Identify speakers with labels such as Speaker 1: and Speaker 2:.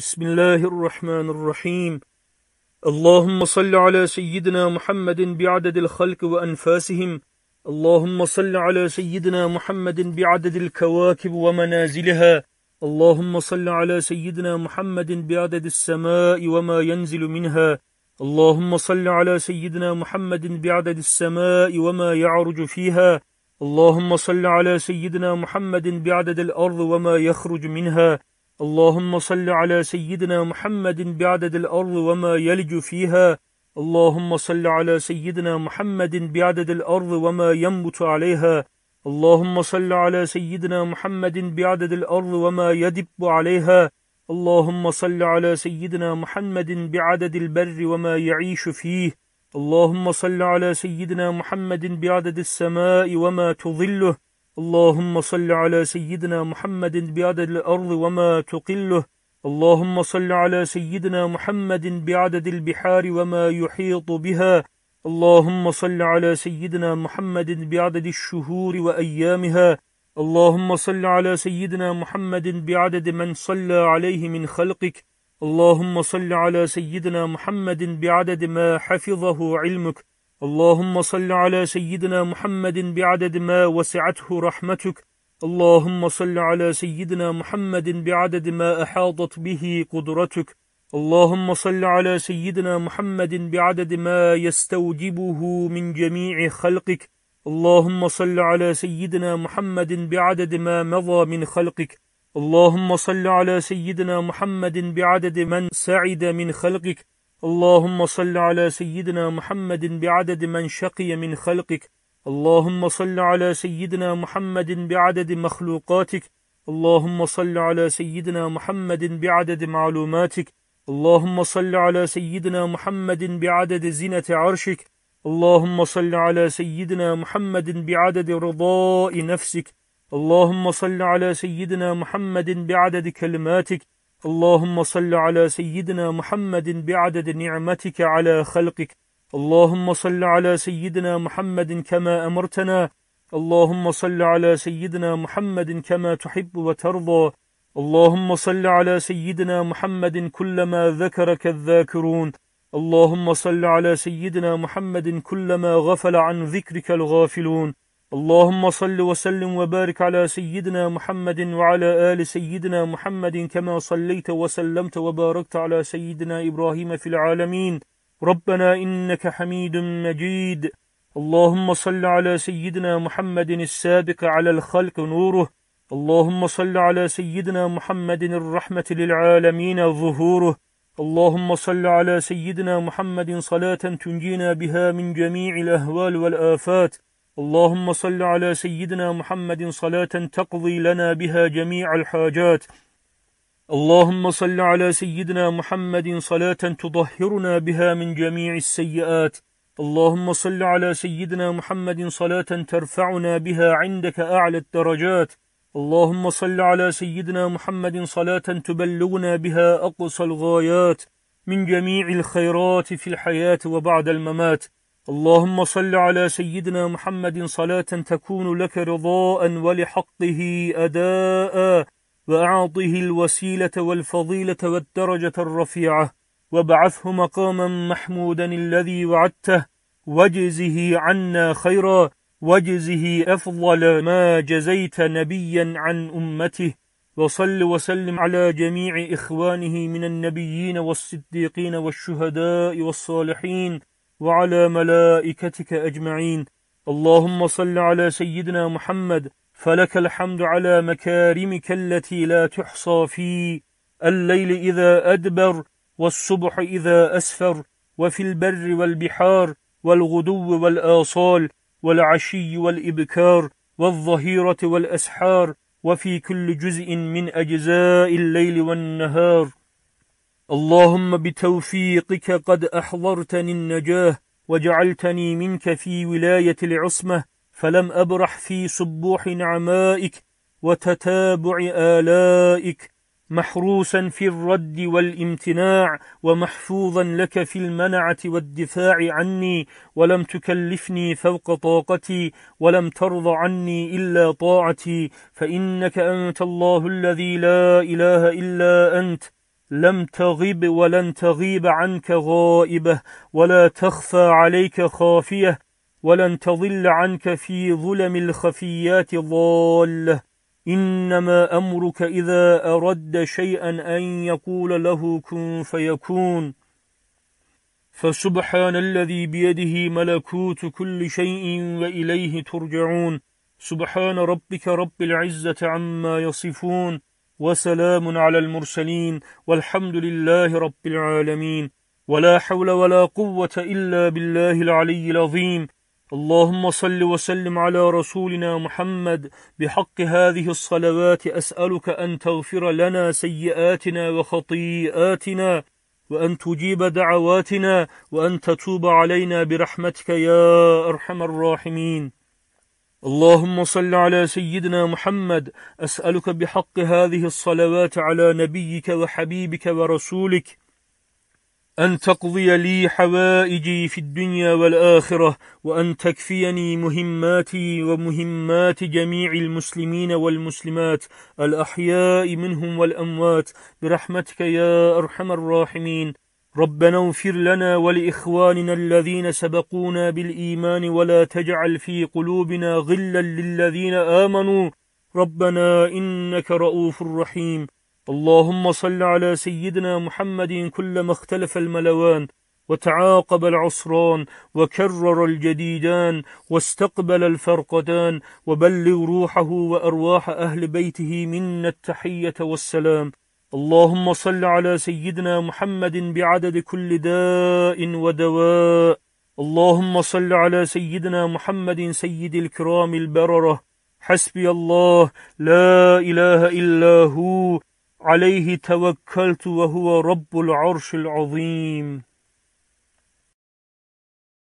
Speaker 1: بسم الله الرحمن الرحيم اللهم صل على سيدنا محمد بعدد الخلق وأنفاسهم اللهم صل على سيدنا محمد بعدد الكواكب ومنازلها اللهم صل على سيدنا محمد بعدد السماء وما ينزل منها اللهم صل على سيدنا محمد بعدد السماء وما يعرج فيها اللهم صل على سيدنا محمد بعدد الأرض وما يخرج منها اللهم صل على سيدنا محمد بعدد الأرض وما يلج فيها اللهم صل على سيدنا محمد بعدد الأرض وما ينبت عليها اللهم صل على سيدنا محمد بعدد الأرض وما يدب عليها اللهم صل على سيدنا محمد بعدد البر وما يعيش فيه اللهم صل على سيدنا محمد بعدد السماء وما تظله اللهم صل على سيدنا محمد بعدد الأرض وما تقله اللهم صل على سيدنا محمد بعدد البحار وما يحيط بها اللهم صل على سيدنا محمد بعدد الشهور وأيامها اللهم صل على سيدنا محمد بعدد من صلى عليه من خلقك اللهم صل على سيدنا محمد بعدد ما حفظه علمك اللهم صل على سيدنا محمد بعدد ما وسعته رحمتك اللهم صل على سيدنا محمد بعدد ما أحاطت به قدرتك اللهم صل على سيدنا محمد بعدد ما يستوجبه من جميع خلقك اللهم صل على سيدنا محمد بعدد ما مضى من خلقك اللهم صل على سيدنا محمد بعدد من سعد من خلقك اللهم صل على سيدنا محمد بعدد من شقي من خلقك اللهم صل على سيدنا محمد بعدد مخلوقاتك اللهم صل على سيدنا محمد بعدد معلوماتك اللهم صل على سيدنا محمد بعدد زنة عرشك اللهم صل على سيدنا محمد بعدد رضاء نفسك اللهم صل على سيدنا محمد بعدد كلماتك اللهم صل على سيدنا محمد بعدد نعمتك على خلقك اللهم صل على سيدنا محمد كما أمرتنا اللهم صل على سيدنا محمد كما تحب وترضى اللهم صل على سيدنا محمد كلما ذكرك الذاكرون اللهم صل على سيدنا محمد كلما غفل عن ذكرك الغافلون اللهم صل وسلم وبارك على سيدنا محمد وعلى آل سيدنا محمد كما صليت وسلمت وباركت على سيدنا إبراهيم في العالمين ربنا إنك حميد مجيد اللهم صل على سيدنا محمد السابق على الخلق نوره اللهم صل على سيدنا محمد الرحمة للعالمين ظهوره اللهم صل على سيدنا محمد صلاة تنجينا بها من جميع الأهوال والآفات اللهم صل على سيدنا محمد صلاة تقضي لنا بها جميع الحاجات اللهم صل على سيدنا محمد صلاة تطهرنا بها من جميع السيئات اللهم صل على سيدنا محمد صلاة ترفعنا بها عندك أعلى الدرجات اللهم صل على سيدنا محمد صلاة تبلغنا بها أقصى الغايات من جميع الخيرات في الحياة وبعد الممات اللهم صل على سيدنا محمد صلاة تكون لك رضاء ولحقه أداء وأعطه الوسيلة والفضيلة والدرجة الرفيعة وابعثه مقاما محمودا الذي وعدته واجزه عنا خيرا واجزه أفضل ما جزيت نبيا عن أمته وصل وسلم على جميع إخوانه من النبيين والصديقين والشهداء والصالحين وعلى ملائكتك أجمعين اللهم صل على سيدنا محمد فلك الحمد على مكارمك التي لا تحصى في الليل إذا أدبر والصبح إذا أسفر وفي البر والبحار والغدو والآصال والعشي والإبكار والظهيرة والأسحار وفي كل جزء من أجزاء الليل والنهار اللهم بتوفيقك قد أحضرتني النجاه وجعلتني منك في ولاية العصمة فلم أبرح في سبوح نعمائك وتتابع آلائك محروسا في الرد والامتناع ومحفوظا لك في المنعة والدفاع عني ولم تكلفني فوق طاقتي ولم ترض عني إلا طاعتي فإنك أنت الله الذي لا إله إلا أنت لم تغب ولن تغيب عنك غائبة ولا تخفى عليك خافية ولن تضل عنك في ظلم الخفيات ضالة إنما أمرك إذا أرد شيئا أن يقول له كن فيكون فسبحان الذي بيده ملكوت كل شيء وإليه ترجعون سبحان ربك رب العزة عما يصفون وسلام على المرسلين والحمد لله رب العالمين ولا حول ولا قوة إلا بالله العلي العظيم اللهم صل وسلم على رسولنا محمد بحق هذه الصلوات أسألك أن تغفر لنا سيئاتنا وخطيئاتنا وأن تجيب دعواتنا وأن تتوب علينا برحمتك يا أرحم الراحمين اللهم صل على سيدنا محمد أسألك بحق هذه الصلوات على نبيك وحبيبك ورسولك أن تقضي لي حوائجي في الدنيا والآخرة وأن تكفيني مهماتي ومهمات جميع المسلمين والمسلمات الأحياء منهم والأموات برحمتك يا أرحم الراحمين ربنا اغفر لنا ولإخواننا الذين سبقونا بالإيمان ولا تجعل في قلوبنا غلا للذين آمنوا ربنا إنك رؤوف رحيم اللهم صل على سيدنا محمد كلما اختلف الملوان وتعاقب العصران وكرر الجديدان واستقبل الفرقدان وبلغ روحه وأرواح أهل بيته منا التحية والسلام اللهم صل على سيدنا محمد بعدد كل داء ودواء اللهم صل على سيدنا محمد سيد الكرام البررة حسبي الله لا إله إلا هو عليه توكلت وهو رب العرش العظيم